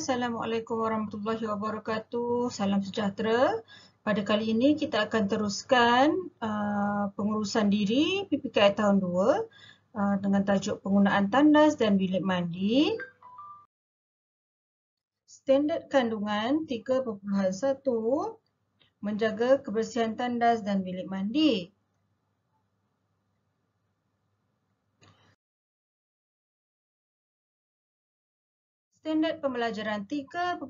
Assalamualaikum warahmatullahi wabarakatuh. Salam sejahtera. Pada kali ini kita akan teruskan uh, pengurusan diri PPKI tahun 2 uh, dengan tajuk penggunaan tandas dan bilik mandi. Standard kandungan 3.1 menjaga kebersihan tandas dan bilik mandi. standard pembelajaran 3.1.2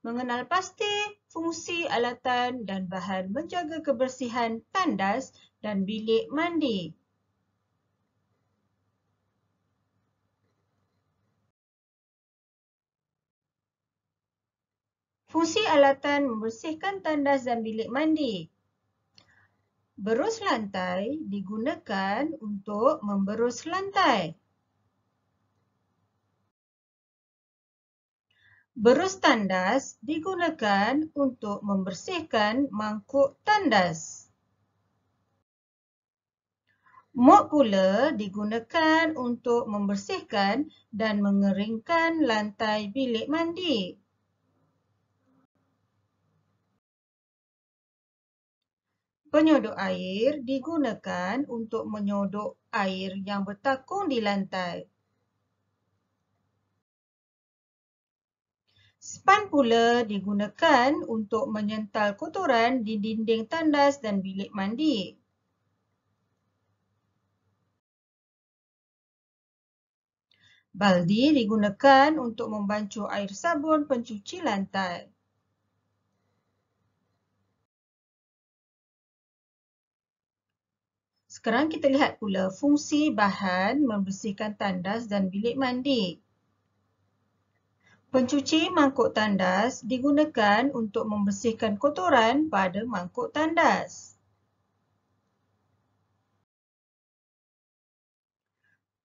mengenal pasti fungsi alatan dan bahan menjaga kebersihan tandas dan bilik mandi. Fungsi alatan membersihkan tandas dan bilik mandi. Berus lantai digunakan untuk memberus lantai. Berus tandas digunakan untuk membersihkan mangkuk tandas. Mop pula digunakan untuk membersihkan dan mengeringkan lantai bilik mandi. Penyodok air digunakan untuk menyodok air yang bertakung di lantai. Span pula digunakan untuk menyental kotoran di dinding tandas dan bilik mandi. Baldi digunakan untuk membancuh air sabun pencuci lantai. Sekarang kita lihat pula fungsi bahan membersihkan tandas dan bilik mandi. Pencuci mangkuk tandas digunakan untuk membersihkan kotoran pada mangkuk tandas.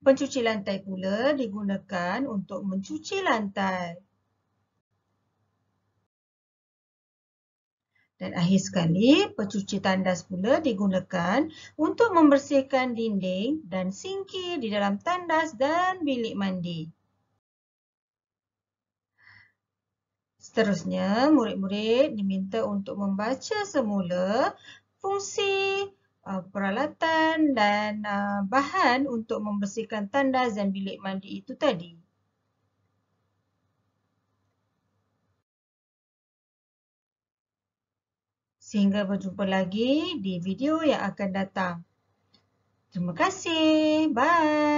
Pencuci lantai pula digunakan untuk mencuci lantai. Dan akhir sekali, pencuci tandas pula digunakan untuk membersihkan dinding dan singki di dalam tandas dan bilik mandi. Seterusnya, murid-murid diminta untuk membaca semula fungsi uh, peralatan dan uh, bahan untuk membersihkan tandas dan bilik mandi itu tadi. Sehingga berjumpa lagi di video yang akan datang. Terima kasih. Bye.